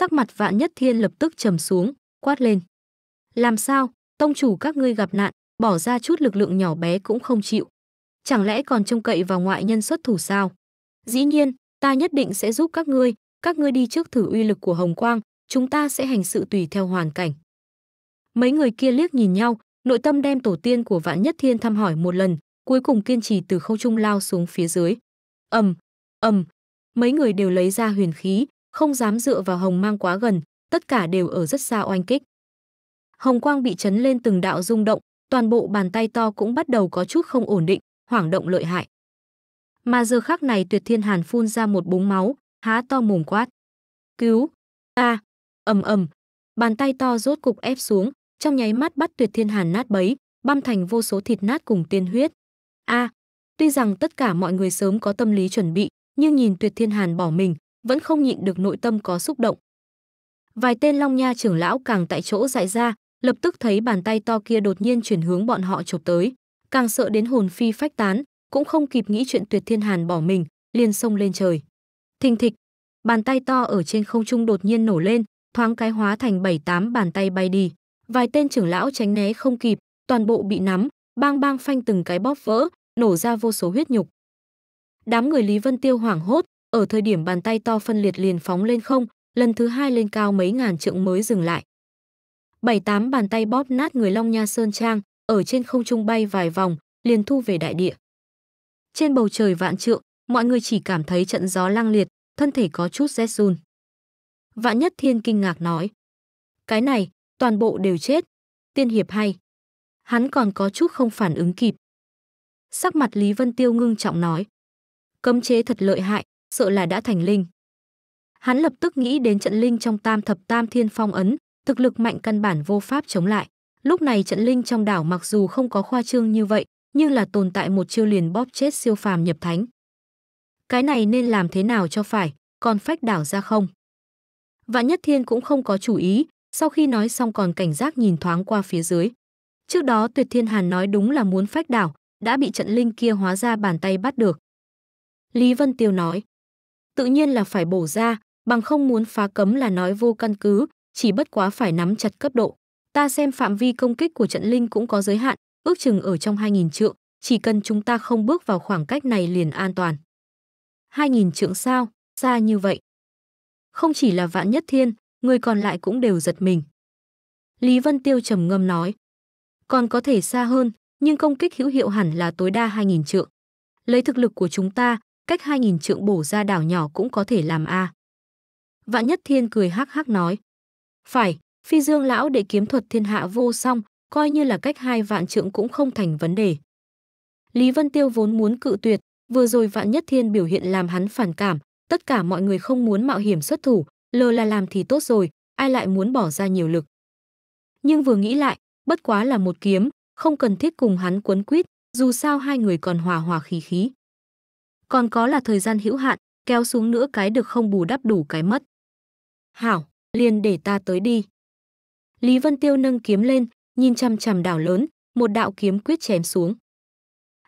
sắc mặt vạn nhất thiên lập tức trầm xuống, quát lên. Làm sao, tông chủ các ngươi gặp nạn, bỏ ra chút lực lượng nhỏ bé cũng không chịu. Chẳng lẽ còn trông cậy vào ngoại nhân xuất thủ sao? Dĩ nhiên, ta nhất định sẽ giúp các ngươi, các ngươi đi trước thử uy lực của Hồng Quang, chúng ta sẽ hành sự tùy theo hoàn cảnh. Mấy người kia liếc nhìn nhau, nội tâm đem tổ tiên của Vạn Nhất Thiên thăm hỏi một lần, cuối cùng kiên trì từ khâu trung lao xuống phía dưới. Ầm, ầm, mấy người đều lấy ra huyền khí, không dám dựa vào hồng mang quá gần, tất cả đều ở rất xa oanh kích. Hồng quang bị chấn lên từng đạo rung động, toàn bộ bàn tay to cũng bắt đầu có chút không ổn định, hoảng động lợi hại. Mà giờ khắc này Tuyệt Thiên Hàn phun ra một búng máu, há to mồm quát. Cứu! a ầm ầm Bàn tay to rốt cục ép xuống, trong nháy mắt bắt Tuyệt Thiên Hàn nát bấy, băm thành vô số thịt nát cùng tiên huyết. a Tuy rằng tất cả mọi người sớm có tâm lý chuẩn bị, nhưng nhìn Tuyệt Thiên Hàn bỏ mình, vẫn không nhịn được nội tâm có xúc động. Vài tên Long Nha trưởng lão càng tại chỗ dại ra, lập tức thấy bàn tay to kia đột nhiên chuyển hướng bọn họ chụp tới, càng sợ đến hồn phi phách tán, cũng không kịp nghĩ chuyện Tuyệt Thiên Hàn bỏ mình, liền xông lên trời. Thình thịch, bàn tay to ở trên không trung đột nhiên nổ lên, thoáng cái hóa thành bảy tám bàn tay bay đi. Vài tên trưởng lão tránh né không kịp, toàn bộ bị nắm, bang bang phanh từng cái bóp vỡ, nổ ra vô số huyết nhục. Đám người Lý Vân Tiêu hoảng hốt, ở thời điểm bàn tay to phân liệt liền phóng lên không, lần thứ hai lên cao mấy ngàn trượng mới dừng lại. Bảy tám bàn tay bóp nát người Long Nha Sơn Trang, ở trên không trung bay vài vòng, liền thu về đại địa. Trên bầu trời vạn trượng, mọi người chỉ cảm thấy trận gió lang liệt, thân thể có chút rét run. Vạn Nhất Thiên kinh ngạc nói. Cái này, toàn bộ đều chết. Tiên hiệp hay. Hắn còn có chút không phản ứng kịp. Sắc mặt Lý Vân Tiêu ngưng trọng nói. Cấm chế thật lợi hại, sợ là đã thành linh. Hắn lập tức nghĩ đến trận linh trong tam thập tam thiên phong ấn, thực lực mạnh căn bản vô pháp chống lại. Lúc này trận linh trong đảo mặc dù không có khoa trương như vậy, nhưng là tồn tại một chiêu liền bóp chết siêu phàm nhập thánh. Cái này nên làm thế nào cho phải, còn phách đảo ra không? Vạn Nhất Thiên cũng không có chủ ý, sau khi nói xong còn cảnh giác nhìn thoáng qua phía dưới. Trước đó Tuyệt Thiên Hàn nói đúng là muốn phách đảo, đã bị trận linh kia hóa ra bàn tay bắt được. Lý Vân Tiêu nói, tự nhiên là phải bổ ra, bằng không muốn phá cấm là nói vô căn cứ, chỉ bất quá phải nắm chặt cấp độ. Ta xem phạm vi công kích của trận linh cũng có giới hạn, ước chừng ở trong 2.000 trượng, chỉ cần chúng ta không bước vào khoảng cách này liền an toàn. 2.000 trượng sao, xa như vậy. Không chỉ là vạn nhất thiên, người còn lại cũng đều giật mình. Lý Vân Tiêu trầm ngâm nói, còn có thể xa hơn, nhưng công kích hữu hiệu hẳn là tối đa 2.000 trượng. Lấy thực lực của chúng ta, cách hai nghìn trượng bổ ra đảo nhỏ cũng có thể làm a. Vạn Nhất Thiên cười hắc hắc nói. Phải, phi dương lão để kiếm thuật thiên hạ vô song, coi như là cách hai vạn trượng cũng không thành vấn đề. Lý Vân Tiêu vốn muốn cự tuyệt, vừa rồi Vạn Nhất Thiên biểu hiện làm hắn phản cảm, tất cả mọi người không muốn mạo hiểm xuất thủ, lờ là làm thì tốt rồi, ai lại muốn bỏ ra nhiều lực. Nhưng vừa nghĩ lại, bất quá là một kiếm, không cần thiết cùng hắn quấn quýt, dù sao hai người còn hòa hòa khí khí còn có là thời gian hữu hạn, kéo xuống nữa cái được không bù đắp đủ cái mất. Hảo, liền để ta tới đi. Lý Vân Tiêu nâng kiếm lên, nhìn chằm chằm đảo lớn, một đạo kiếm quyết chém xuống.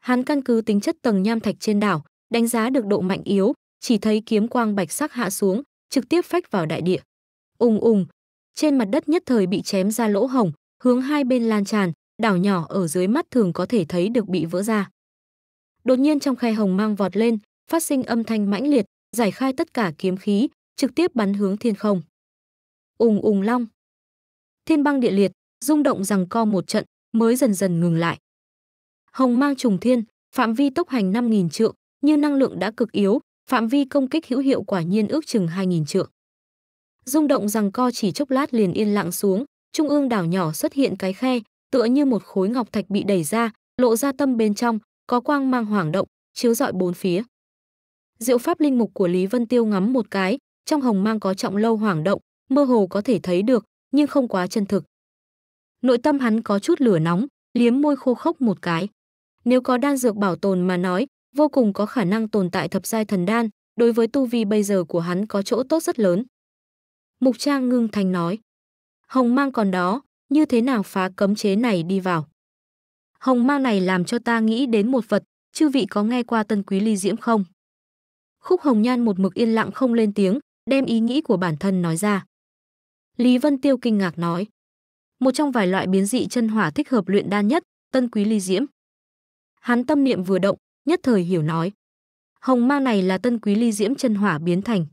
Hắn căn cứ tính chất tầng nham thạch trên đảo, đánh giá được độ mạnh yếu, chỉ thấy kiếm quang bạch sắc hạ xuống, trực tiếp phách vào đại địa. Ùng ùng, trên mặt đất nhất thời bị chém ra lỗ hồng, hướng hai bên lan tràn, đảo nhỏ ở dưới mắt thường có thể thấy được bị vỡ ra. Đột nhiên trong khe hồng mang vọt lên, phát sinh âm thanh mãnh liệt, giải khai tất cả kiếm khí, trực tiếp bắn hướng thiên không. Ùng ùng long. Thiên băng địa liệt, rung động rằng co một trận, mới dần dần ngừng lại. Hồng mang trùng thiên, phạm vi tốc hành nghìn trượng, như năng lượng đã cực yếu, phạm vi công kích hữu hiệu quả nhiên ước chừng nghìn trượng. Rung động rằng co chỉ chốc lát liền yên lặng xuống, trung ương đảo nhỏ xuất hiện cái khe, tựa như một khối ngọc thạch bị đẩy ra, lộ ra tâm bên trong, có quang mang hoảng động, chiếu rọi bốn phía. Diệu pháp linh mục của Lý Vân Tiêu ngắm một cái, trong hồng mang có trọng lâu hoảng động, mơ hồ có thể thấy được, nhưng không quá chân thực. Nội tâm hắn có chút lửa nóng, liếm môi khô khốc một cái. Nếu có đan dược bảo tồn mà nói, vô cùng có khả năng tồn tại thập giai thần đan, đối với tu vi bây giờ của hắn có chỗ tốt rất lớn. Mục Trang ngưng thành nói, hồng mang còn đó, như thế nào phá cấm chế này đi vào. Hồng mang này làm cho ta nghĩ đến một vật, chư vị có nghe qua tân quý ly diễm không? Khúc Hồng Nhan một mực yên lặng không lên tiếng, đem ý nghĩ của bản thân nói ra. Lý Vân Tiêu kinh ngạc nói. Một trong vài loại biến dị chân hỏa thích hợp luyện đan nhất, tân quý ly diễm. Hắn tâm niệm vừa động, nhất thời hiểu nói. Hồng ma này là tân quý ly diễm chân hỏa biến thành.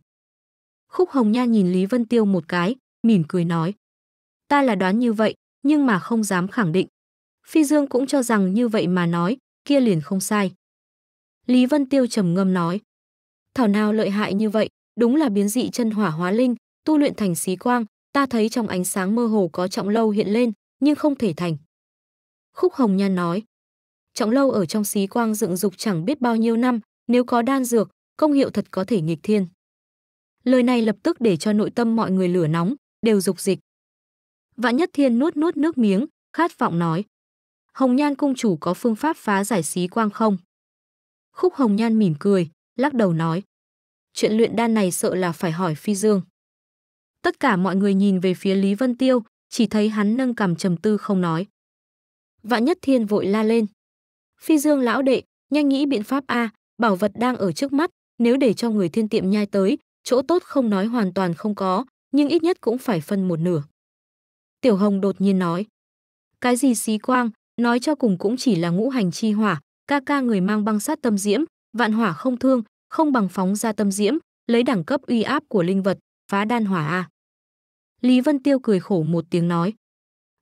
Khúc Hồng Nha nhìn Lý Vân Tiêu một cái, mỉm cười nói. Ta là đoán như vậy, nhưng mà không dám khẳng định. Phi Dương cũng cho rằng như vậy mà nói, kia liền không sai. Lý Vân Tiêu trầm ngâm nói, thảo nào lợi hại như vậy, đúng là biến dị chân hỏa hóa linh, tu luyện thành xí quang, ta thấy trong ánh sáng mơ hồ có trọng lâu hiện lên, nhưng không thể thành. Khúc Hồng Nhan nói, trọng lâu ở trong xí quang dựng dục chẳng biết bao nhiêu năm, nếu có đan dược, công hiệu thật có thể nghịch thiên. Lời này lập tức để cho nội tâm mọi người lửa nóng, đều dục dịch. Vạn Nhất Thiên nuốt nuốt nước miếng, khát vọng nói. Hồng Nhan cung chủ có phương pháp phá giải xí quang không? Khúc Hồng Nhan mỉm cười, lắc đầu nói. Chuyện luyện đan này sợ là phải hỏi Phi Dương. Tất cả mọi người nhìn về phía Lý Vân Tiêu, chỉ thấy hắn nâng cằm trầm tư không nói. Vạn Nhất Thiên vội la lên. Phi Dương lão đệ, nhanh nghĩ biện pháp A, bảo vật đang ở trước mắt, nếu để cho người thiên tiệm nhai tới, chỗ tốt không nói hoàn toàn không có, nhưng ít nhất cũng phải phân một nửa. Tiểu Hồng đột nhiên nói. Cái gì xí quang, nói cho cùng cũng chỉ là ngũ hành chi hỏa, ca ca người mang băng sát tâm diễm, vạn hỏa không thương, không bằng phóng ra tâm diễm, lấy đẳng cấp uy áp của linh vật, phá đan hỏa a. Lý Vân Tiêu cười khổ một tiếng nói,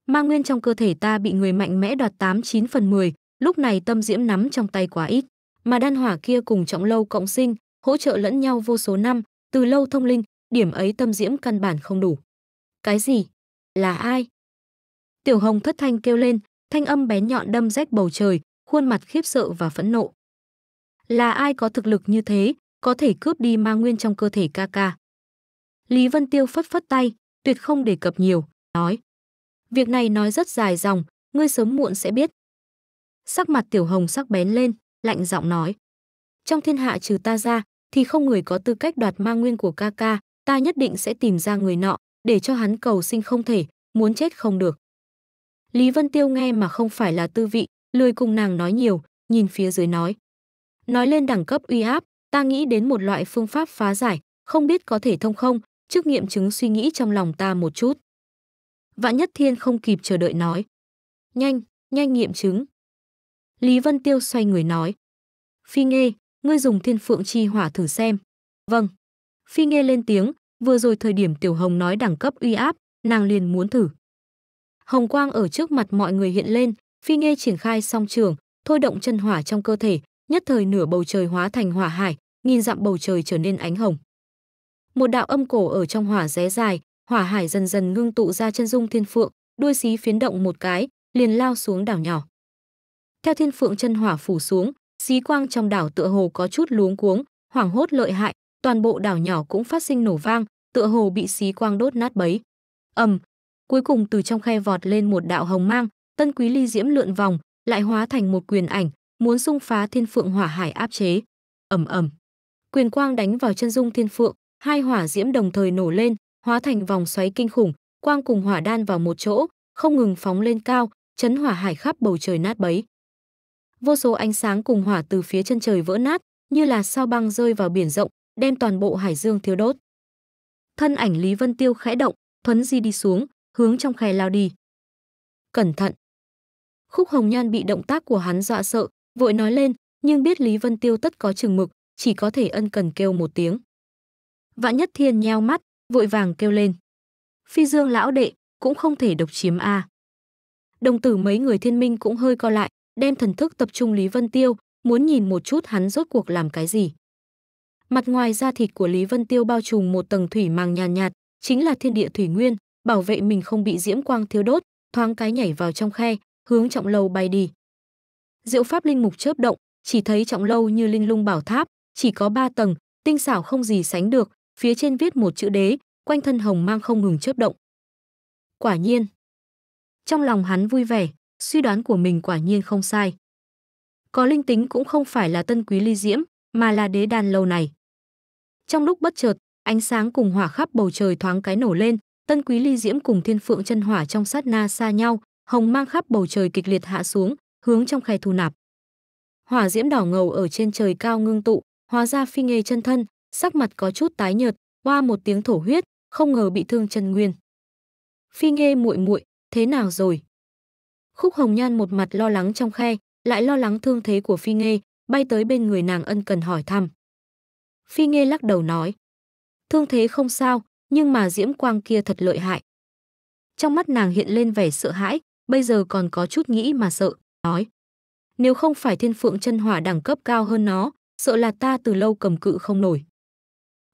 ma nguyên trong cơ thể ta bị người mạnh mẽ đoạt 89 phần 10, lúc này tâm diễm nắm trong tay quá ít, mà đan hỏa kia cùng trọng lâu cộng sinh, hỗ trợ lẫn nhau vô số năm, từ lâu thông linh, điểm ấy tâm diễm căn bản không đủ. Cái gì? Là ai? Tiểu Hồng thất thanh kêu lên, thanh âm bén nhọn đâm rách bầu trời, khuôn mặt khiếp sợ và phẫn nộ. Là ai có thực lực như thế, có thể cướp đi ma nguyên trong cơ thể ca ca. Lý Vân Tiêu phất phất tay, tuyệt không đề cập nhiều, nói. Việc này nói rất dài dòng, ngươi sớm muộn sẽ biết. Sắc mặt tiểu hồng sắc bén lên, lạnh giọng nói. Trong thiên hạ trừ ta ra, thì không người có tư cách đoạt ma nguyên của ca ca, ta nhất định sẽ tìm ra người nọ, để cho hắn cầu sinh không thể, muốn chết không được. Lý Vân Tiêu nghe mà không phải là tư vị, lười cùng nàng nói nhiều, nhìn phía dưới nói. Nói lên đẳng cấp uy áp, ta nghĩ đến một loại phương pháp phá giải, không biết có thể thông không, trước nghiệm chứng suy nghĩ trong lòng ta một chút. Vạn Nhất Thiên không kịp chờ đợi nói. Nhanh, nhanh nghiệm chứng. Lý Vân Tiêu xoay người nói. Phi Nghê, ngươi dùng thiên phượng chi hỏa thử xem. Vâng. Phi Nghê lên tiếng, vừa rồi thời điểm Tiểu Hồng nói đẳng cấp uy áp, nàng liền muốn thử hồng quang ở trước mặt mọi người hiện lên, Phi nghe triển khai song trường, thôi động chân hỏa trong cơ thể, nhất thời nửa bầu trời hóa thành hỏa hải, nghìn dặm bầu trời trở nên ánh hồng. Một đạo âm cổ ở trong hỏa ré dài, hỏa hải dần dần ngưng tụ ra chân dung thiên phượng, đuôi xí phiến động một cái, liền lao xuống đảo nhỏ. Theo thiên phượng chân hỏa phủ xuống, xí quang trong đảo tựa hồ có chút luống cuống, hoảng hốt lợi hại, toàn bộ đảo nhỏ cũng phát sinh nổ vang, tựa hồ bị xí quang đốt nát bấy. Ầm, cuối cùng từ trong khe vọt lên một đạo hồng mang, Tân Quý Ly diễm lượn vòng, lại hóa thành một quyền ảnh, muốn xung phá Thiên Phượng Hỏa Hải áp chế. Ầm ầm. Quyền quang đánh vào chân dung Thiên Phượng, hai hỏa diễm đồng thời nổ lên, hóa thành vòng xoáy kinh khủng, quang cùng hỏa đan vào một chỗ, không ngừng phóng lên cao, chấn hỏa hải khắp bầu trời nát bấy. Vô số ánh sáng cùng hỏa từ phía chân trời vỡ nát, như là sao băng rơi vào biển rộng, đem toàn bộ hải dương thiêu đốt. Thân ảnh Lý Vân Tiêu khẽ động, thuấn di đi xuống, hướng trong khe lao đi. Cẩn thận! Khúc Hồng Nhan bị động tác của hắn dọa sợ, vội nói lên, nhưng biết Lý Vân Tiêu tất có chừng mực, chỉ có thể ân cần kêu một tiếng. Vạn Nhất Thiên nheo mắt, vội vàng kêu lên. Phi Dương lão đệ, cũng không thể độc chiếm a. Đồng tử mấy người thiên minh cũng hơi co lại, đem thần thức tập trung Lý Vân Tiêu, muốn nhìn một chút hắn rốt cuộc làm cái gì. Mặt ngoài da thịt của Lý Vân Tiêu bao trùm một tầng thủy màng nhàn nhạt, nhạt, chính là thiên địa thủy nguyên, bảo vệ mình không bị diễm quang thiêu đốt, thoáng cái nhảy vào trong khe, hướng trọng lâu bay đi. Diệu pháp linh mục chớp động, chỉ thấy trọng lâu như linh lung bảo tháp, chỉ có ba tầng, tinh xảo không gì sánh được, phía trên viết một chữ đế, quanh thân hồng mang không ngừng chớp động. Quả nhiên. Trong lòng hắn vui vẻ, suy đoán của mình quả nhiên không sai. Có linh tính cũng không phải là tân quý ly diễm, mà là đế đàn lâu này. Trong lúc bất chợt, ánh sáng cùng hỏa khắp bầu trời thoáng cái nổ lên, Tân Quý Ly Diễm cùng Thiên Phượng Chân Hỏa trong sát na xa nhau, hồng mang khắp bầu trời kịch liệt hạ xuống, hướng trong khe thu nạp. Hỏa diễm đỏ ngầu ở trên trời cao ngưng tụ, hóa ra phi nghề chân thân, sắc mặt có chút tái nhợt, Qua một tiếng thổ huyết, không ngờ bị thương chân nguyên. Phi nghê muội muội, thế nào rồi? Khúc Hồng Nhan một mặt lo lắng trong khe, lại lo lắng thương thế của Phi Nghê, bay tới bên người nàng ân cần hỏi thăm. Phi Nghê lắc đầu nói, thương thế không sao, nhưng mà diễm quang kia thật lợi hại. Trong mắt nàng hiện lên vẻ sợ hãi, bây giờ còn có chút nghĩ mà sợ, nói. Nếu không phải thiên phượng chân hỏa đẳng cấp cao hơn nó, sợ là ta từ lâu cầm cự không nổi.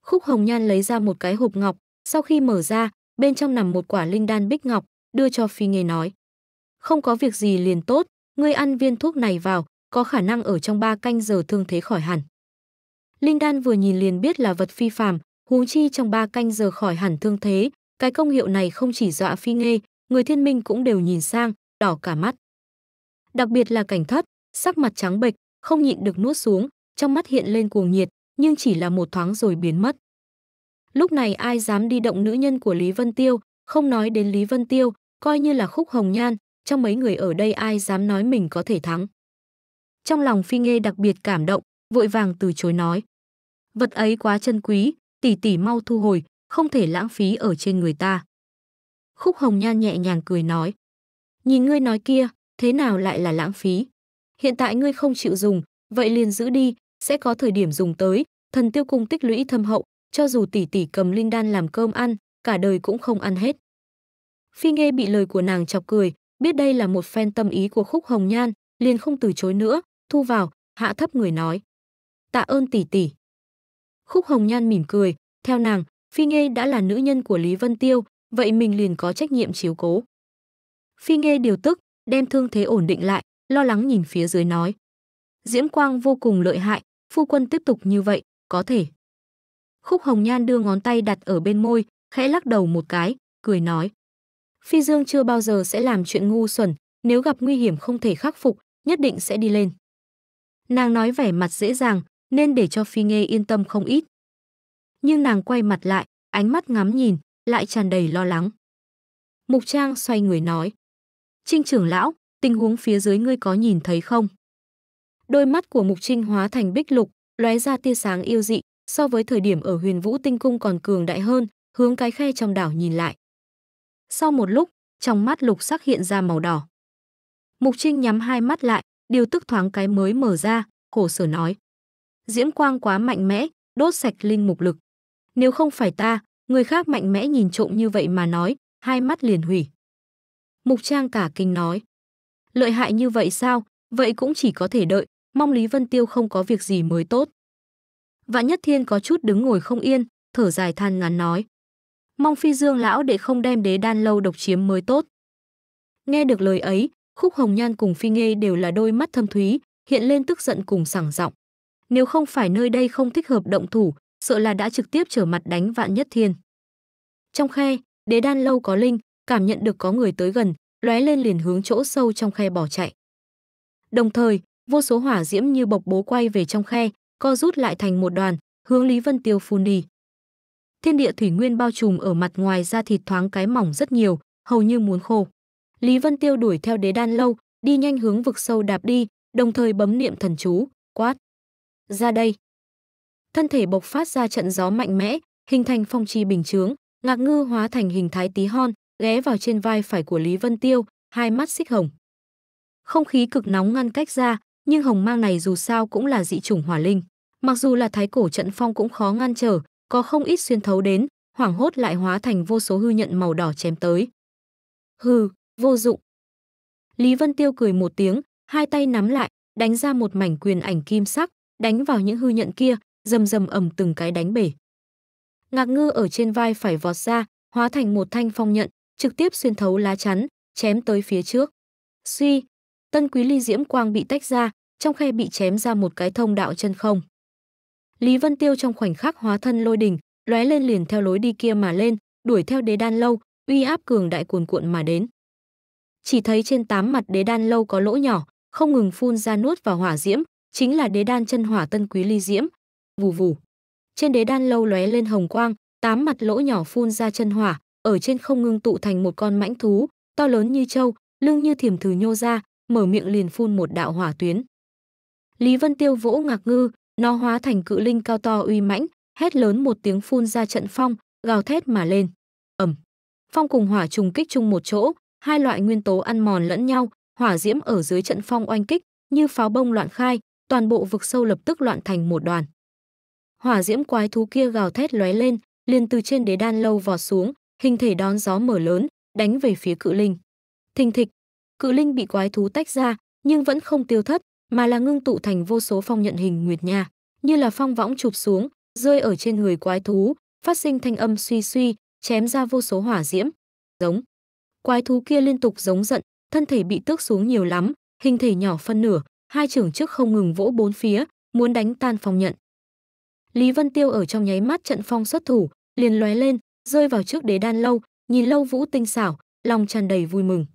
Khúc Hồng Nhan lấy ra một cái hộp ngọc, sau khi mở ra, bên trong nằm một quả linh đan bích ngọc, đưa cho Phi Nghề nói. Không có việc gì liền tốt, ngươi ăn viên thuốc này vào, có khả năng ở trong ba canh giờ thương thế khỏi hẳn. Linh đan vừa nhìn liền biết là vật phi phàm, Huống chi trong ba canh giờ khỏi hẳn thương thế, cái công hiệu này không chỉ dọa phi nghê, người thiên minh cũng đều nhìn sang, đỏ cả mắt. Đặc biệt là cảnh thất, sắc mặt trắng bệch, không nhịn được nuốt xuống, trong mắt hiện lên cuồng nhiệt, nhưng chỉ là một thoáng rồi biến mất. Lúc này ai dám đi động nữ nhân của Lý Vân Tiêu, không nói đến Lý Vân Tiêu, coi như là khúc hồng nhan, trong mấy người ở đây ai dám nói mình có thể thắng. Trong lòng Phi Nghê đặc biệt cảm động, vội vàng từ chối nói. Vật ấy quá chân quý, tỷ tỷ mau thu hồi, không thể lãng phí ở trên người ta. Khúc Hồng Nhan nhẹ nhàng cười nói. Nhìn ngươi nói kia, thế nào lại là lãng phí? Hiện tại ngươi không chịu dùng, vậy liền giữ đi, sẽ có thời điểm dùng tới, thần tiêu cung tích lũy thâm hậu, cho dù tỷ tỷ cầm linh đan làm cơm ăn, cả đời cũng không ăn hết. Phi Nghe bị lời của nàng chọc cười, biết đây là một phen tâm ý của Khúc Hồng Nhan, liền không từ chối nữa, thu vào, hạ thấp người nói. Tạ ơn tỷ tỷ. Khúc Hồng Nhan mỉm cười, theo nàng, Phi Nghê đã là nữ nhân của Lý Vân Tiêu, vậy mình liền có trách nhiệm chiếu cố. Phi Nghê điều tức, đem thương thế ổn định lại, lo lắng nhìn phía dưới nói. Diễm Quang vô cùng lợi hại, phu quân tiếp tục như vậy, có thể. Khúc Hồng Nhan đưa ngón tay đặt ở bên môi, khẽ lắc đầu một cái, cười nói. Phi Dương chưa bao giờ sẽ làm chuyện ngu xuẩn, nếu gặp nguy hiểm không thể khắc phục, nhất định sẽ đi lên. Nàng nói vẻ mặt dễ dàng, nên để cho Phi Nghê yên tâm không ít. Nhưng nàng quay mặt lại, ánh mắt ngắm nhìn, lại tràn đầy lo lắng. Mục Trang xoay người nói. Trinh trưởng lão, tình huống phía dưới ngươi có nhìn thấy không? Đôi mắt của Mục Trinh hóa thành bích lục, lóe ra tia sáng yêu dị, so với thời điểm ở huyền vũ tinh cung còn cường đại hơn, hướng cái khe trong đảo nhìn lại. Sau một lúc, trong mắt lục sắc hiện ra màu đỏ. Mục Trinh nhắm hai mắt lại, điều tức thoáng cái mới mở ra, khổ sở nói diễm quang quá mạnh mẽ, đốt sạch linh mục lực. Nếu không phải ta, người khác mạnh mẽ nhìn trộm như vậy mà nói, hai mắt liền hủy. Mục Trang cả kinh nói. Lợi hại như vậy sao, vậy cũng chỉ có thể đợi, mong Lý Vân Tiêu không có việc gì mới tốt. Vạn Nhất Thiên có chút đứng ngồi không yên, thở dài than ngắn nói. Mong Phi Dương lão để không đem đế đan lâu độc chiếm mới tốt. Nghe được lời ấy, Khúc Hồng Nhan cùng Phi Nghê đều là đôi mắt thâm thúy, hiện lên tức giận cùng sảng giọng nếu không phải nơi đây không thích hợp động thủ, sợ là đã trực tiếp trở mặt đánh Vạn Nhất Thiên. Trong khe, Đế Đan lâu có linh, cảm nhận được có người tới gần, lóe lên liền hướng chỗ sâu trong khe bỏ chạy. Đồng thời, vô số hỏa diễm như bộc bố quay về trong khe, co rút lại thành một đoàn, hướng Lý Vân Tiêu phun đi. Thiên địa thủy nguyên bao trùm ở mặt ngoài ra thịt thoáng cái mỏng rất nhiều, hầu như muốn khô. Lý Vân Tiêu đuổi theo Đế Đan lâu, đi nhanh hướng vực sâu đạp đi, đồng thời bấm niệm thần chú, quát ra đây. Thân thể bộc phát ra trận gió mạnh mẽ, hình thành phong chi bình chướng, ngạc ngư hóa thành hình thái tí hon, ghé vào trên vai phải của Lý Vân Tiêu, hai mắt xích hồng. Không khí cực nóng ngăn cách ra, nhưng hồng mang này dù sao cũng là dị chủng hỏa linh. Mặc dù là thái cổ trận phong cũng khó ngăn trở, có không ít xuyên thấu đến, hoảng hốt lại hóa thành vô số hư nhận màu đỏ chém tới. Hừ, vô dụng. Lý Vân Tiêu cười một tiếng, hai tay nắm lại, đánh ra một mảnh quyền ảnh kim sắc, đánh vào những hư nhận kia, rầm rầm ẩm từng cái đánh bể. Ngạc ngư ở trên vai phải vọt ra, hóa thành một thanh phong nhận, trực tiếp xuyên thấu lá chắn, chém tới phía trước. Suy, tân quý ly diễm quang bị tách ra, trong khe bị chém ra một cái thông đạo chân không. Lý Vân Tiêu trong khoảnh khắc hóa thân lôi đỉnh, lóe lên liền theo lối đi kia mà lên, đuổi theo đế đan lâu, uy áp cường đại cuồn cuộn mà đến. Chỉ thấy trên tám mặt đế đan lâu có lỗ nhỏ, không ngừng phun ra nuốt vào hỏa diễm, chính là đế đan chân hỏa tân quý ly diễm. Vù vù. Trên đế đan lâu lóe lên hồng quang, tám mặt lỗ nhỏ phun ra chân hỏa, ở trên không ngưng tụ thành một con mãnh thú, to lớn như trâu, lưng như thiềm thử nhô ra, mở miệng liền phun một đạo hỏa tuyến. Lý Vân Tiêu vỗ ngạc ngư, nó hóa thành cự linh cao to uy mãnh, hét lớn một tiếng phun ra trận phong, gào thét mà lên. Ầm. Phong cùng hỏa trùng kích chung một chỗ, hai loại nguyên tố ăn mòn lẫn nhau, hỏa diễm ở dưới trận phong oanh kích, như pháo bông loạn khai, toàn bộ vực sâu lập tức loạn thành một đoàn. Hỏa diễm quái thú kia gào thét lóe lên, liền từ trên đế đan lâu vọt xuống, hình thể đón gió mở lớn, đánh về phía cự linh. Thình thịch, cự linh bị quái thú tách ra, nhưng vẫn không tiêu thất, mà là ngưng tụ thành vô số phong nhận hình nguyệt nha, như là phong võng chụp xuống, rơi ở trên người quái thú, phát sinh thanh âm suy suy, chém ra vô số hỏa diễm. Giống. Quái thú kia liên tục giống giận, thân thể bị tước xuống nhiều lắm, hình thể nhỏ phân nửa, hai trưởng chức không ngừng vỗ bốn phía, muốn đánh tan phong nhận. Lý Vân Tiêu ở trong nháy mắt trận phong xuất thủ, liền lóe lên, rơi vào trước đế đan lâu, nhìn lâu vũ tinh xảo, lòng tràn đầy vui mừng.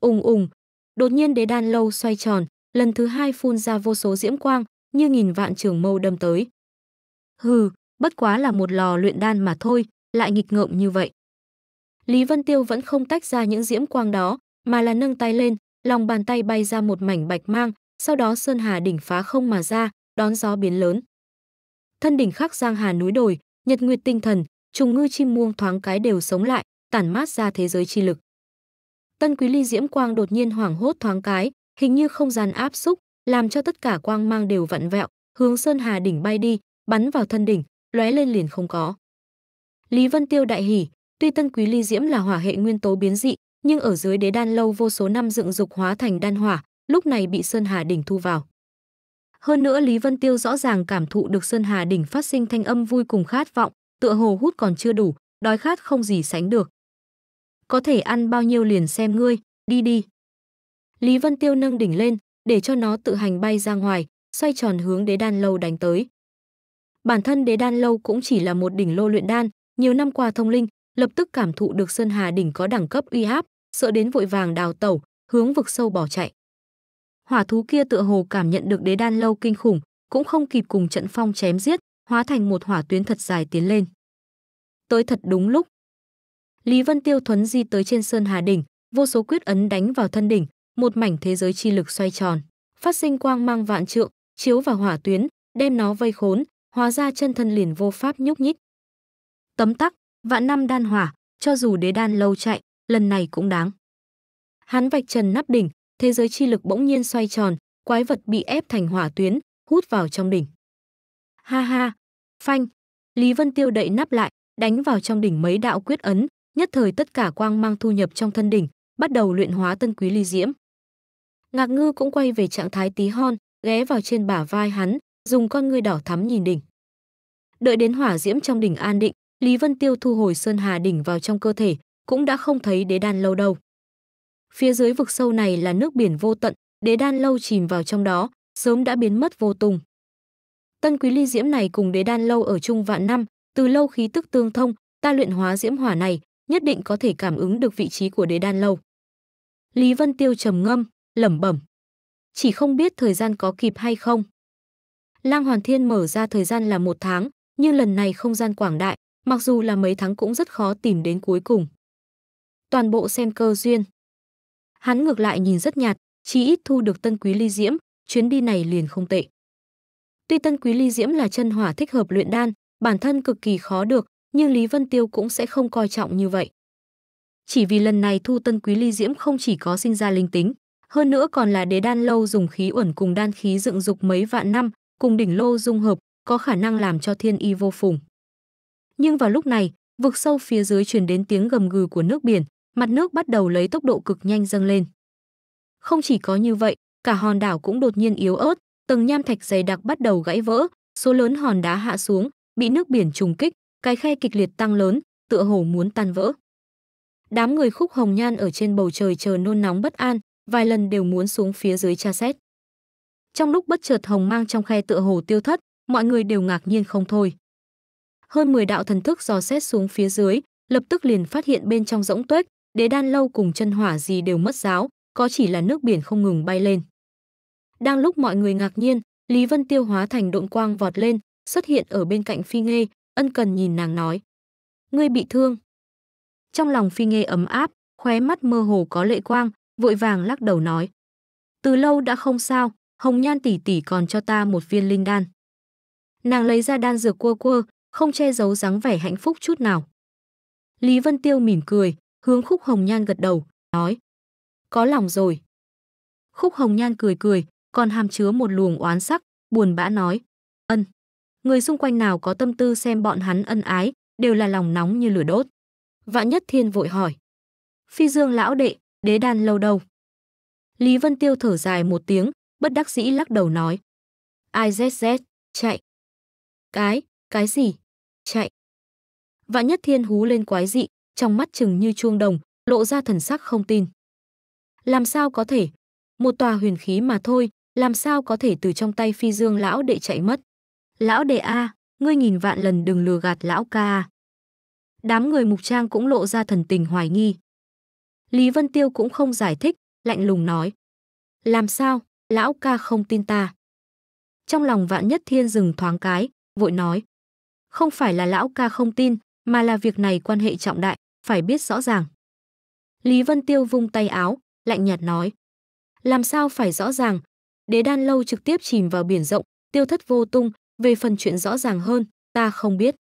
Ùng ùng, đột nhiên đế đan lâu xoay tròn, lần thứ hai phun ra vô số diễm quang, như nghìn vạn trường mâu đâm tới. Hừ, bất quá là một lò luyện đan mà thôi, lại nghịch ngợm như vậy. Lý Vân Tiêu vẫn không tách ra những diễm quang đó, mà là nâng tay lên, lòng bàn tay bay ra một mảnh bạch mang, sau đó Sơn Hà đỉnh phá không mà ra, đón gió biến lớn. Thân đỉnh khắc giang hà núi đồi, nhật nguyệt tinh thần, trùng ngư chim muông thoáng cái đều sống lại, tản mát ra thế giới chi lực. Tân Quý Ly diễm quang đột nhiên hoảng hốt thoáng cái, hình như không gian áp xúc, làm cho tất cả quang mang đều vặn vẹo, hướng Sơn Hà đỉnh bay đi, bắn vào thân đỉnh, lóe lên liền không có. Lý Vân Tiêu đại hỉ, tuy Tân Quý Ly diễm là hỏa hệ nguyên tố biến dị, nhưng ở dưới đế đan lâu vô số năm dựng dục hóa thành đan hỏa, lúc này bị Sơn Hà Đỉnh thu vào. Hơn nữa Lý Vân Tiêu rõ ràng cảm thụ được Sơn Hà Đỉnh phát sinh thanh âm vui cùng khát vọng, tựa hồ hút còn chưa đủ, đói khát không gì sánh được. Có thể ăn bao nhiêu liền xem ngươi, đi đi. Lý Vân Tiêu nâng đỉnh lên, để cho nó tự hành bay ra ngoài, xoay tròn hướng đế đan lâu đánh tới. Bản thân đế đan lâu cũng chỉ là một đỉnh lô luyện đan, nhiều năm qua thông linh, lập tức cảm thụ được Sơn Hà đỉnh có đẳng cấp uy áp, sợ đến vội vàng đào tẩu, hướng vực sâu bỏ chạy hỏa thú kia tựa hồ cảm nhận được đế đan lâu kinh khủng, cũng không kịp cùng trận phong chém giết, hóa thành một hỏa tuyến thật dài tiến lên. Tới thật đúng lúc. Lý Vân Tiêu thuấn di tới trên sơn hà đỉnh, vô số quyết ấn đánh vào thân đỉnh, một mảnh thế giới chi lực xoay tròn, phát sinh quang mang vạn trượng, chiếu vào hỏa tuyến, đem nó vây khốn, hóa ra chân thân liền vô pháp nhúc nhích. Tấm tắc, vạn năm đan hỏa, cho dù đế đan lâu chạy, lần này cũng đáng. Hắn vạch trần nắp đỉnh, thế giới chi lực bỗng nhiên xoay tròn, quái vật bị ép thành hỏa tuyến, hút vào trong đỉnh. Ha ha, phanh, Lý Vân Tiêu đậy nắp lại, đánh vào trong đỉnh mấy đạo quyết ấn, nhất thời tất cả quang mang thu nhập trong thân đỉnh, bắt đầu luyện hóa tân quý ly diễm. Ngạc Ngư cũng quay về trạng thái tí hon, ghé vào trên bả vai hắn, dùng con ngươi đỏ thắm nhìn đỉnh. Đợi đến hỏa diễm trong đỉnh an định, Lý Vân Tiêu thu hồi Sơn Hà đỉnh vào trong cơ thể, cũng đã không thấy đế đan lâu đâu. Phía dưới vực sâu này là nước biển vô tận, đế đan lâu chìm vào trong đó, sớm đã biến mất vô tung. Tân quý ly diễm này cùng đế đan lâu ở chung vạn năm, từ lâu khí tức tương thông, ta luyện hóa diễm hỏa này, nhất định có thể cảm ứng được vị trí của đế đan lâu. Lý Vân Tiêu trầm ngâm, lẩm bẩm. Chỉ không biết thời gian có kịp hay không. Lang Hoàn Thiên mở ra thời gian là một tháng, nhưng lần này không gian quảng đại, mặc dù là mấy tháng cũng rất khó tìm đến cuối cùng. Toàn bộ xem cơ duyên. Hắn ngược lại nhìn rất nhạt, chỉ ít thu được tân quý ly diễm, chuyến đi này liền không tệ. Tuy tân quý ly diễm là chân hỏa thích hợp luyện đan, bản thân cực kỳ khó được, nhưng Lý Vân Tiêu cũng sẽ không coi trọng như vậy. Chỉ vì lần này thu tân quý ly diễm không chỉ có sinh ra linh tính, hơn nữa còn là đế đan lâu dùng khí uẩn cùng đan khí dựng dục mấy vạn năm, cùng đỉnh lô dung hợp, có khả năng làm cho thiên y vô phùng. Nhưng vào lúc này, vực sâu phía dưới truyền đến tiếng gầm gừ của nước biển, mặt nước bắt đầu lấy tốc độ cực nhanh dâng lên. Không chỉ có như vậy, cả hòn đảo cũng đột nhiên yếu ớt, tầng nham thạch dày đặc bắt đầu gãy vỡ, số lớn hòn đá hạ xuống, bị nước biển trùng kích, cái khe kịch liệt tăng lớn, tựa hồ muốn tan vỡ. Đám người khúc hồng nhan ở trên bầu trời chờ nôn nóng bất an, vài lần đều muốn xuống phía dưới tra xét. Trong lúc bất chợt hồng mang trong khe tựa hồ tiêu thất, mọi người đều ngạc nhiên không thôi. Hơn 10 đạo thần thức dò xét xuống phía dưới, lập tức liền phát hiện bên trong rỗng tuếch, đế đan lâu cùng chân hỏa gì đều mất giáo, có chỉ là nước biển không ngừng bay lên. Đang lúc mọi người ngạc nhiên, Lý Vân Tiêu hóa thành độn quang vọt lên, xuất hiện ở bên cạnh Phi Nghê, ân cần nhìn nàng nói. Ngươi bị thương. Trong lòng Phi Nghê ấm áp, khóe mắt mơ hồ có lệ quang, vội vàng lắc đầu nói. Từ lâu đã không sao, Hồng Nhan tỷ tỷ còn cho ta một viên linh đan. Nàng lấy ra đan dược cua cua, không che giấu dáng vẻ hạnh phúc chút nào. Lý Vân Tiêu mỉm cười, Hướng Khúc Hồng Nhan gật đầu, nói: "Có lòng rồi." Khúc Hồng Nhan cười cười, còn hàm chứa một luồng oán sắc, buồn bã nói: "Ân." Người xung quanh nào có tâm tư xem bọn hắn ân ái, đều là lòng nóng như lửa đốt. Vạn Nhất Thiên vội hỏi: "Phi Dương lão đệ, đế đan lâu đâu?" Lý Vân Tiêu thở dài một tiếng, bất đắc dĩ lắc đầu nói: "Ai zz, chạy." "Cái, cái gì?" "Chạy." Vạn Nhất Thiên hú lên quái dị, trong mắt chừng như chuông đồng, lộ ra thần sắc không tin. Làm sao có thể? Một tòa huyền khí mà thôi, làm sao có thể từ trong tay phi dương lão đệ chạy mất? Lão đệ A, ngươi nghìn vạn lần đừng lừa gạt lão ca A. Đám người mục trang cũng lộ ra thần tình hoài nghi. Lý Vân Tiêu cũng không giải thích, lạnh lùng nói. Làm sao, lão ca không tin ta. Trong lòng vạn nhất thiên dừng thoáng cái, vội nói. Không phải là lão ca không tin, mà là việc này quan hệ trọng đại, phải biết rõ ràng. Lý Vân Tiêu vung tay áo, lạnh nhạt nói. Làm sao phải rõ ràng? Đế đan lâu trực tiếp chìm vào biển rộng, tiêu thất vô tung, về phần chuyện rõ ràng hơn, ta không biết.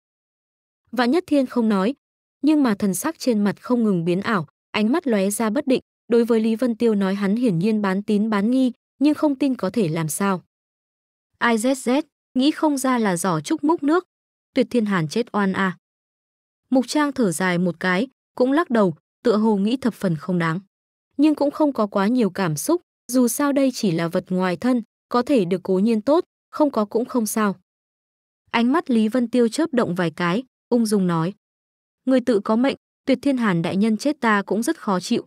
Vạn Nhất Thiên không nói, nhưng mà thần sắc trên mặt không ngừng biến ảo, ánh mắt lóe ra bất định, đối với Lý Vân Tiêu nói hắn hiển nhiên bán tín bán nghi, nhưng không tin có thể làm sao. Izz, nghĩ không ra là giỏ trúc múc nước, tuyệt thiên hàn chết oan à. Mục Trang thở dài một cái, cũng lắc đầu, tựa hồ nghĩ thập phần không đáng. Nhưng cũng không có quá nhiều cảm xúc, dù sao đây chỉ là vật ngoài thân, có thể được cố nhiên tốt, không có cũng không sao. Ánh mắt Lý Vân Tiêu chớp động vài cái, ung dung nói. Người tự có mệnh, tuyệt thiên hàn đại nhân chết ta cũng rất khó chịu.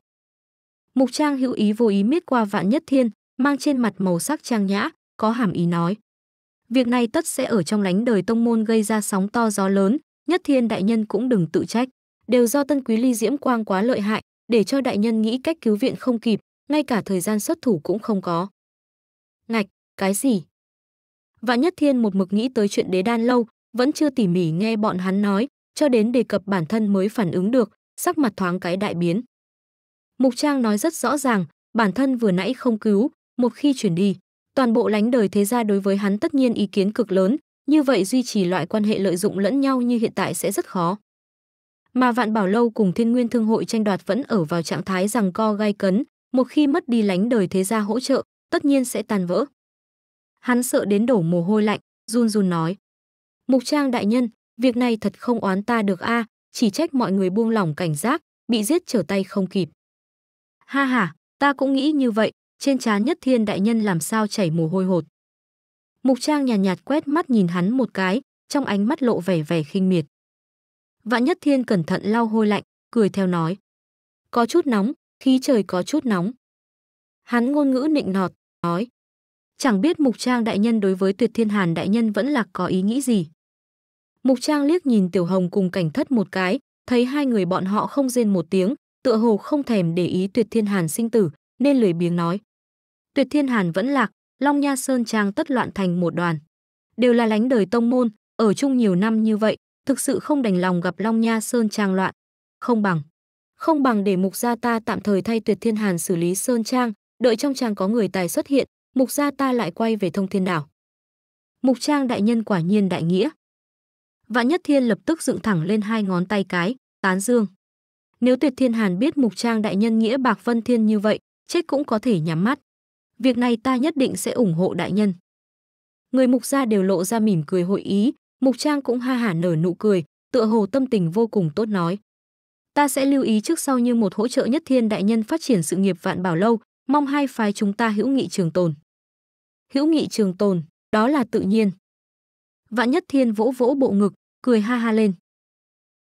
Mục Trang hữu ý vô ý miết qua vạn nhất thiên, mang trên mặt màu sắc trang nhã, có hàm ý nói. Việc này tất sẽ ở trong lánh đời tông môn gây ra sóng to gió lớn, nhất thiên đại nhân cũng đừng tự trách đều do tân quý ly diễm quang quá lợi hại để cho đại nhân nghĩ cách cứu viện không kịp ngay cả thời gian xuất thủ cũng không có ngạch cái gì vạn nhất thiên một mực nghĩ tới chuyện đế đan lâu vẫn chưa tỉ mỉ nghe bọn hắn nói cho đến đề cập bản thân mới phản ứng được sắc mặt thoáng cái đại biến mục trang nói rất rõ ràng bản thân vừa nãy không cứu một khi chuyển đi toàn bộ lánh đời thế gia đối với hắn tất nhiên ý kiến cực lớn như vậy duy trì loại quan hệ lợi dụng lẫn nhau như hiện tại sẽ rất khó. Mà Vạn Bảo Lâu cùng Thiên Nguyên Thương hội tranh đoạt vẫn ở vào trạng thái rằng co gai cấn, một khi mất đi lánh đời thế gia hỗ trợ, tất nhiên sẽ tan vỡ. Hắn sợ đến đổ mồ hôi lạnh, run run nói: "Mục Trang đại nhân, việc này thật không oán ta được a, à, chỉ trách mọi người buông lỏng cảnh giác, bị giết trở tay không kịp." Ha ha, ta cũng nghĩ như vậy, trên trán Nhất Thiên đại nhân làm sao chảy mồ hôi hột. Mục Trang nhàn nhạt, nhạt quét mắt nhìn hắn một cái, trong ánh mắt lộ vẻ vẻ khinh miệt. Vạn Nhất Thiên cẩn thận lau hôi lạnh, cười theo nói. Có chút nóng, khí trời có chút nóng. Hắn ngôn ngữ nịnh nọt, nói. Chẳng biết Mục Trang đại nhân đối với Tuyệt Thiên Hàn đại nhân vẫn là có ý nghĩ gì. Mục Trang liếc nhìn Tiểu Hồng cùng cảnh thất một cái, thấy hai người bọn họ không rên một tiếng, tựa hồ không thèm để ý Tuyệt Thiên Hàn sinh tử, nên lười biếng nói. Tuyệt Thiên Hàn vẫn lạc, Long Nha Sơn Trang tất loạn thành một đoàn. Đều là lánh đời tông môn, ở chung nhiều năm như vậy, thực sự không đành lòng gặp Long Nha Sơn Trang loạn. Không bằng. Không bằng để mục gia ta tạm thời thay tuyệt thiên hàn xử lý Sơn Trang, đợi trong trang có người tài xuất hiện, mục gia ta lại quay về thông thiên đảo. Mục trang đại nhân quả nhiên đại nghĩa. Vạn Nhất Thiên lập tức dựng thẳng lên hai ngón tay cái, tán dương. Nếu Tuyệt Thiên Hàn biết Mục Trang đại nhân nghĩa Bạc Vân Thiên như vậy, chết cũng có thể nhắm mắt việc này ta nhất định sẽ ủng hộ đại nhân. Người mục gia đều lộ ra mỉm cười hội ý, mục trang cũng ha hả nở nụ cười, tựa hồ tâm tình vô cùng tốt nói. Ta sẽ lưu ý trước sau như một hỗ trợ nhất thiên đại nhân phát triển sự nghiệp vạn bảo lâu, mong hai phái chúng ta hữu nghị trường tồn. Hữu nghị trường tồn, đó là tự nhiên. Vạn nhất thiên vỗ vỗ bộ ngực, cười ha ha lên.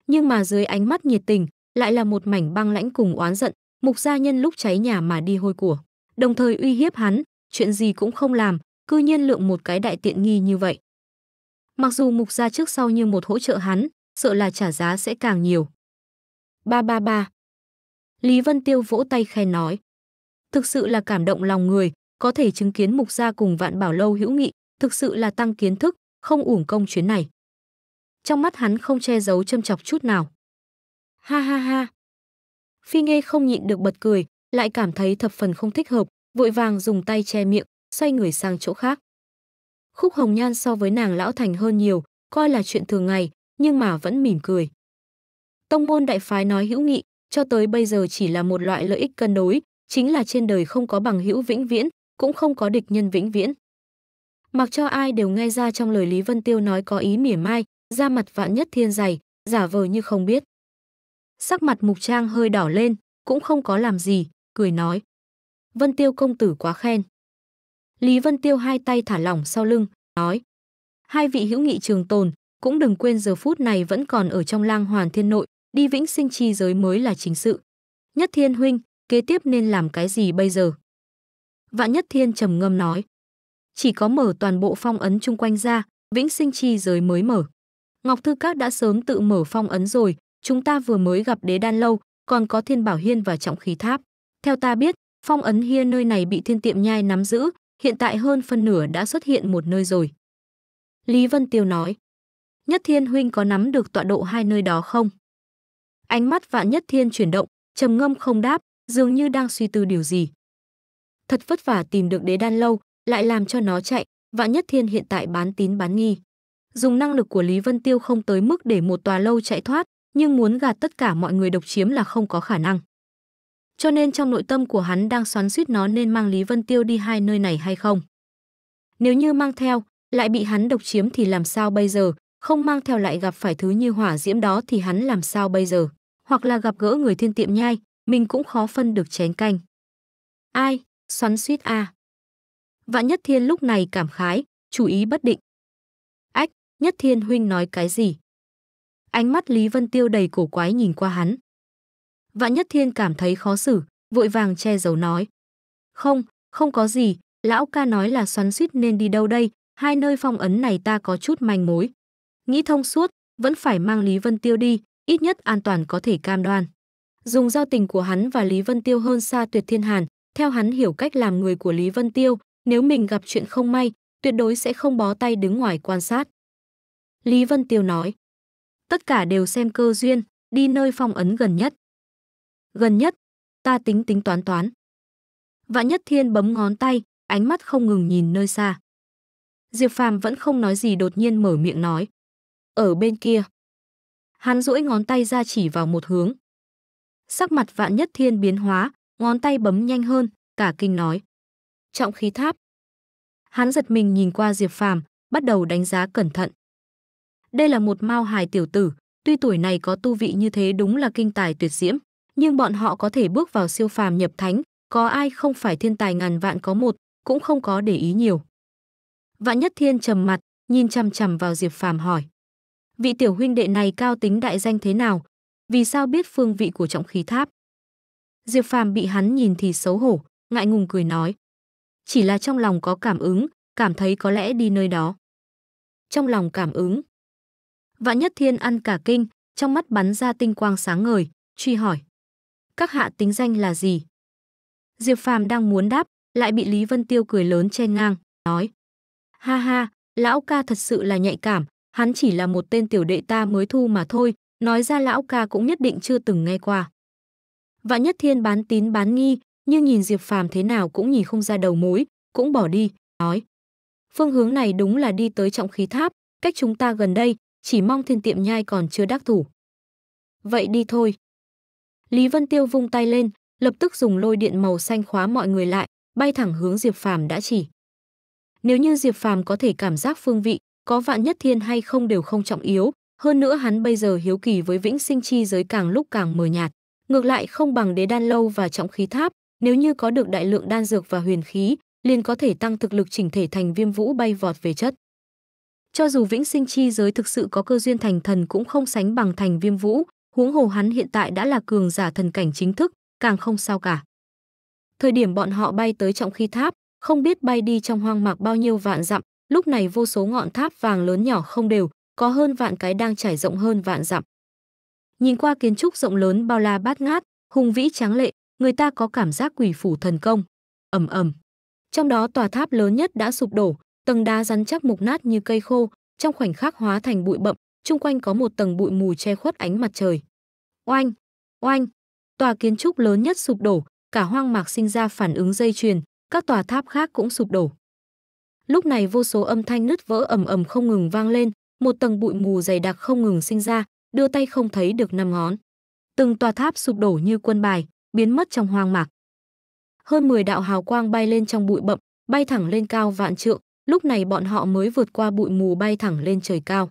Nhưng mà dưới ánh mắt nhiệt tình, lại là một mảnh băng lãnh cùng oán giận, mục gia nhân lúc cháy nhà mà đi hôi của đồng thời uy hiếp hắn, chuyện gì cũng không làm, cư nhiên lượng một cái đại tiện nghi như vậy. Mặc dù mục gia trước sau như một hỗ trợ hắn, sợ là trả giá sẽ càng nhiều. Ba ba ba. Lý Vân Tiêu vỗ tay khen nói. Thực sự là cảm động lòng người, có thể chứng kiến mục gia cùng vạn bảo lâu hữu nghị, thực sự là tăng kiến thức, không uổng công chuyến này. Trong mắt hắn không che giấu châm chọc chút nào. Ha ha ha. Phi Nghê không nhịn được bật cười, lại cảm thấy thập phần không thích hợp, vội vàng dùng tay che miệng, xoay người sang chỗ khác. Khúc Hồng Nhan so với nàng lão thành hơn nhiều, coi là chuyện thường ngày, nhưng mà vẫn mỉm cười. Tông môn đại phái nói hữu nghị, cho tới bây giờ chỉ là một loại lợi ích cân đối, chính là trên đời không có bằng hữu vĩnh viễn, cũng không có địch nhân vĩnh viễn. Mặc cho ai đều nghe ra trong lời Lý Vân Tiêu nói có ý mỉa mai, ra mặt vạn nhất thiên dày, giả vờ như không biết. Sắc mặt mục trang hơi đỏ lên, cũng không có làm gì, cười nói. Vân Tiêu công tử quá khen. Lý Vân Tiêu hai tay thả lỏng sau lưng, nói. Hai vị hữu nghị trường tồn, cũng đừng quên giờ phút này vẫn còn ở trong lang hoàn thiên nội, đi vĩnh sinh chi giới mới là chính sự. Nhất thiên huynh, kế tiếp nên làm cái gì bây giờ? Vạn nhất thiên trầm ngâm nói. Chỉ có mở toàn bộ phong ấn chung quanh ra, vĩnh sinh chi giới mới mở. Ngọc Thư Các đã sớm tự mở phong ấn rồi, chúng ta vừa mới gặp đế đan lâu, còn có thiên bảo hiên và trọng khí tháp. Theo ta biết, phong ấn hia nơi này bị thiên tiệm nhai nắm giữ, hiện tại hơn phân nửa đã xuất hiện một nơi rồi. Lý Vân Tiêu nói, Nhất Thiên Huynh có nắm được tọa độ hai nơi đó không? Ánh mắt vạn Nhất Thiên chuyển động, trầm ngâm không đáp, dường như đang suy tư điều gì. Thật vất vả tìm được đế đan lâu, lại làm cho nó chạy, vạn Nhất Thiên hiện tại bán tín bán nghi. Dùng năng lực của Lý Vân Tiêu không tới mức để một tòa lâu chạy thoát, nhưng muốn gạt tất cả mọi người độc chiếm là không có khả năng. Cho nên trong nội tâm của hắn đang xoắn suýt nó nên mang Lý Vân Tiêu đi hai nơi này hay không. Nếu như mang theo, lại bị hắn độc chiếm thì làm sao bây giờ, không mang theo lại gặp phải thứ như hỏa diễm đó thì hắn làm sao bây giờ, hoặc là gặp gỡ người thiên tiệm nhai, mình cũng khó phân được chén canh. Ai, xoắn suýt a. À. Vạn Nhất Thiên lúc này cảm khái, chú ý bất định. Ách, Nhất Thiên huynh nói cái gì? Ánh mắt Lý Vân Tiêu đầy cổ quái nhìn qua hắn. Vạn Nhất Thiên cảm thấy khó xử, vội vàng che giấu nói. Không, không có gì, lão ca nói là xoắn suýt nên đi đâu đây, hai nơi phong ấn này ta có chút manh mối. Nghĩ thông suốt, vẫn phải mang Lý Vân Tiêu đi, ít nhất an toàn có thể cam đoan. Dùng giao tình của hắn và Lý Vân Tiêu hơn xa tuyệt thiên hàn, theo hắn hiểu cách làm người của Lý Vân Tiêu, nếu mình gặp chuyện không may, tuyệt đối sẽ không bó tay đứng ngoài quan sát. Lý Vân Tiêu nói, tất cả đều xem cơ duyên, đi nơi phong ấn gần nhất gần nhất, ta tính tính toán toán. Vạn Nhất Thiên bấm ngón tay, ánh mắt không ngừng nhìn nơi xa. Diệp Phàm vẫn không nói gì đột nhiên mở miệng nói. Ở bên kia. Hắn duỗi ngón tay ra chỉ vào một hướng. Sắc mặt Vạn Nhất Thiên biến hóa, ngón tay bấm nhanh hơn, cả kinh nói. Trọng khí tháp. Hắn giật mình nhìn qua Diệp Phàm, bắt đầu đánh giá cẩn thận. Đây là một mao hài tiểu tử, tuy tuổi này có tu vị như thế đúng là kinh tài tuyệt diễm nhưng bọn họ có thể bước vào siêu phàm nhập thánh, có ai không phải thiên tài ngàn vạn có một, cũng không có để ý nhiều. Vạn Nhất Thiên trầm mặt, nhìn chằm chằm vào Diệp Phàm hỏi: "Vị tiểu huynh đệ này cao tính đại danh thế nào, vì sao biết phương vị của trọng khí tháp?" Diệp Phàm bị hắn nhìn thì xấu hổ, ngại ngùng cười nói: "Chỉ là trong lòng có cảm ứng, cảm thấy có lẽ đi nơi đó." Trong lòng cảm ứng. Vạn Nhất Thiên ăn cả kinh, trong mắt bắn ra tinh quang sáng ngời, truy hỏi: các hạ tính danh là gì? Diệp Phàm đang muốn đáp, lại bị Lý Vân Tiêu cười lớn chen ngang, nói. Ha ha, lão ca thật sự là nhạy cảm, hắn chỉ là một tên tiểu đệ ta mới thu mà thôi, nói ra lão ca cũng nhất định chưa từng nghe qua. Vạn Nhất Thiên bán tín bán nghi, nhưng nhìn Diệp Phàm thế nào cũng nhìn không ra đầu mối, cũng bỏ đi, nói. Phương hướng này đúng là đi tới trọng khí tháp, cách chúng ta gần đây, chỉ mong thiên tiệm nhai còn chưa đắc thủ. Vậy đi thôi. Lý Vân Tiêu vung tay lên, lập tức dùng lôi điện màu xanh khóa mọi người lại, bay thẳng hướng Diệp Phàm đã chỉ. Nếu như Diệp Phàm có thể cảm giác phương vị, có vạn nhất thiên hay không đều không trọng yếu, hơn nữa hắn bây giờ hiếu kỳ với vĩnh sinh chi giới càng lúc càng mờ nhạt, ngược lại không bằng đế đan lâu và trọng khí tháp, nếu như có được đại lượng đan dược và huyền khí, liền có thể tăng thực lực chỉnh thể thành viêm vũ bay vọt về chất. Cho dù vĩnh sinh chi giới thực sự có cơ duyên thành thần cũng không sánh bằng thành viêm vũ, huống hồ hắn hiện tại đã là cường giả thần cảnh chính thức, càng không sao cả. Thời điểm bọn họ bay tới trọng khi tháp, không biết bay đi trong hoang mạc bao nhiêu vạn dặm, lúc này vô số ngọn tháp vàng lớn nhỏ không đều, có hơn vạn cái đang trải rộng hơn vạn dặm. Nhìn qua kiến trúc rộng lớn bao la bát ngát, hùng vĩ tráng lệ, người ta có cảm giác quỷ phủ thần công. Ầm ầm. Trong đó tòa tháp lớn nhất đã sụp đổ, tầng đá rắn chắc mục nát như cây khô, trong khoảnh khắc hóa thành bụi bậm, chung quanh có một tầng bụi mù che khuất ánh mặt trời. Oanh, oanh, tòa kiến trúc lớn nhất sụp đổ, cả hoang mạc sinh ra phản ứng dây chuyền, các tòa tháp khác cũng sụp đổ. Lúc này vô số âm thanh nứt vỡ ầm ầm không ngừng vang lên, một tầng bụi mù dày đặc không ngừng sinh ra, đưa tay không thấy được năm ngón. Từng tòa tháp sụp đổ như quân bài, biến mất trong hoang mạc. Hơn 10 đạo hào quang bay lên trong bụi bậm, bay thẳng lên cao vạn trượng, lúc này bọn họ mới vượt qua bụi mù bay thẳng lên trời cao.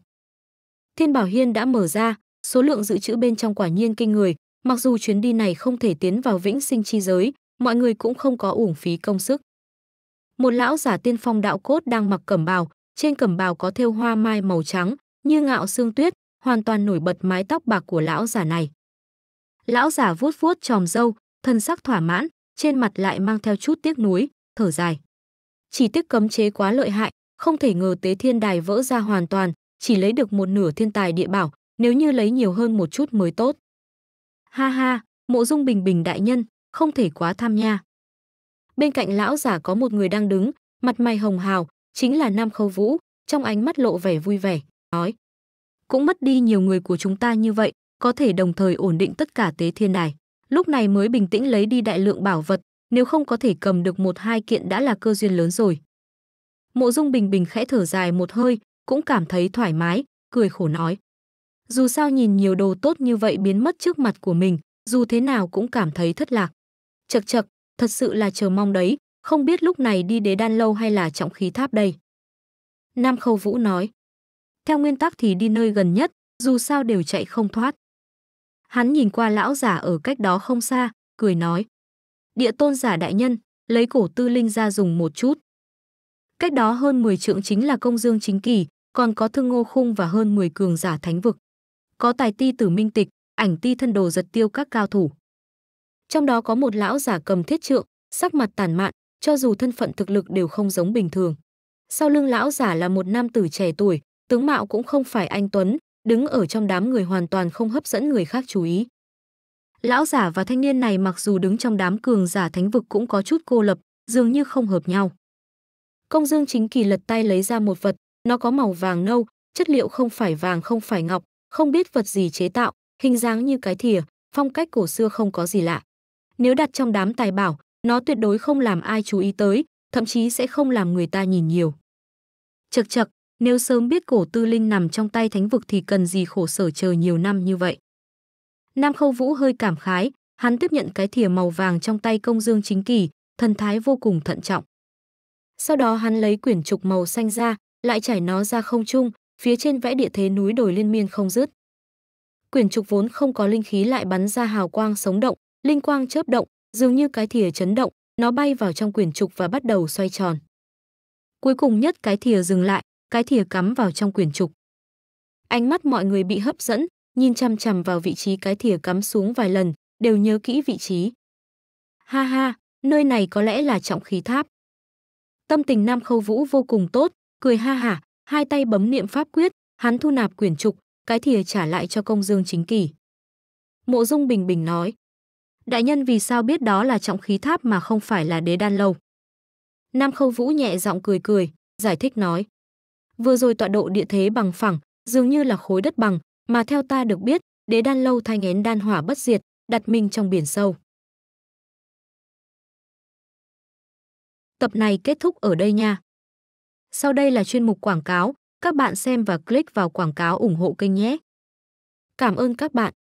Thiên Bảo Hiên đã mở ra, số lượng dự trữ bên trong quả nhiên kinh người, mặc dù chuyến đi này không thể tiến vào vĩnh sinh chi giới, mọi người cũng không có uổng phí công sức. Một lão giả tiên phong đạo cốt đang mặc cẩm bào, trên cẩm bào có thêu hoa mai màu trắng, như ngạo xương tuyết, hoàn toàn nổi bật mái tóc bạc của lão giả này. Lão giả vuốt vuốt tròm râu, thân sắc thỏa mãn, trên mặt lại mang theo chút tiếc nuối, thở dài. Chỉ tiếc cấm chế quá lợi hại, không thể ngờ tế thiên đài vỡ ra hoàn toàn, chỉ lấy được một nửa thiên tài địa bảo, nếu như lấy nhiều hơn một chút mới tốt. Ha ha, mộ dung bình bình đại nhân, không thể quá tham nha. Bên cạnh lão giả có một người đang đứng, mặt mày hồng hào, chính là Nam Khâu Vũ, trong ánh mắt lộ vẻ vui vẻ, nói. Cũng mất đi nhiều người của chúng ta như vậy, có thể đồng thời ổn định tất cả tế thiên đài. Lúc này mới bình tĩnh lấy đi đại lượng bảo vật, nếu không có thể cầm được một hai kiện đã là cơ duyên lớn rồi. Mộ Dung Bình Bình khẽ thở dài một hơi, cũng cảm thấy thoải mái, cười khổ nói. Dù sao nhìn nhiều đồ tốt như vậy biến mất trước mặt của mình, dù thế nào cũng cảm thấy thất lạc. Chật chật, thật sự là chờ mong đấy, không biết lúc này đi đế đan lâu hay là trọng khí tháp đây. Nam Khâu Vũ nói, theo nguyên tắc thì đi nơi gần nhất, dù sao đều chạy không thoát. Hắn nhìn qua lão giả ở cách đó không xa, cười nói, địa tôn giả đại nhân, lấy cổ tư linh ra dùng một chút. Cách đó hơn 10 trượng chính là công dương chính kỳ, còn có thương ngô khung và hơn 10 cường giả thánh vực. Có tài ti tử minh tịch, ảnh ti thân đồ giật tiêu các cao thủ. Trong đó có một lão giả cầm thiết trượng, sắc mặt tàn mạn, cho dù thân phận thực lực đều không giống bình thường. Sau lưng lão giả là một nam tử trẻ tuổi, tướng mạo cũng không phải anh Tuấn, đứng ở trong đám người hoàn toàn không hấp dẫn người khác chú ý. Lão giả và thanh niên này mặc dù đứng trong đám cường giả thánh vực cũng có chút cô lập, dường như không hợp nhau. Công Dương Chính Kỳ lật tay lấy ra một vật, nó có màu vàng nâu, chất liệu không phải vàng không phải ngọc, không biết vật gì chế tạo, hình dáng như cái thìa, phong cách cổ xưa không có gì lạ. Nếu đặt trong đám tài bảo, nó tuyệt đối không làm ai chú ý tới, thậm chí sẽ không làm người ta nhìn nhiều. Chật chật, nếu sớm biết cổ tư linh nằm trong tay thánh vực thì cần gì khổ sở chờ nhiều năm như vậy. Nam Khâu Vũ hơi cảm khái, hắn tiếp nhận cái thìa màu vàng trong tay công dương chính kỳ, thần thái vô cùng thận trọng. Sau đó hắn lấy quyển trục màu xanh ra, lại trải nó ra không trung, phía trên vẽ địa thế núi đồi liên miên không dứt. Quyển trục vốn không có linh khí lại bắn ra hào quang sống động, linh quang chớp động, dường như cái thìa chấn động, nó bay vào trong quyển trục và bắt đầu xoay tròn. Cuối cùng nhất cái thìa dừng lại, cái thìa cắm vào trong quyển trục. Ánh mắt mọi người bị hấp dẫn, nhìn chằm chằm vào vị trí cái thìa cắm xuống vài lần, đều nhớ kỹ vị trí. Ha ha, nơi này có lẽ là trọng khí tháp. Tâm tình Nam Khâu Vũ vô cùng tốt, cười ha hả, hai tay bấm niệm pháp quyết, hắn thu nạp quyển trục, cái thìa trả lại cho công dương chính kỳ Mộ Dung Bình Bình nói, đại nhân vì sao biết đó là trọng khí tháp mà không phải là đế đan lâu? Nam Khâu Vũ nhẹ giọng cười cười, giải thích nói, vừa rồi tọa độ địa thế bằng phẳng, dường như là khối đất bằng, mà theo ta được biết, đế đan lâu thay ngén đan hỏa bất diệt, đặt mình trong biển sâu. Tập này kết thúc ở đây nha. Sau đây là chuyên mục quảng cáo, các bạn xem và click vào quảng cáo ủng hộ kênh nhé. Cảm ơn các bạn.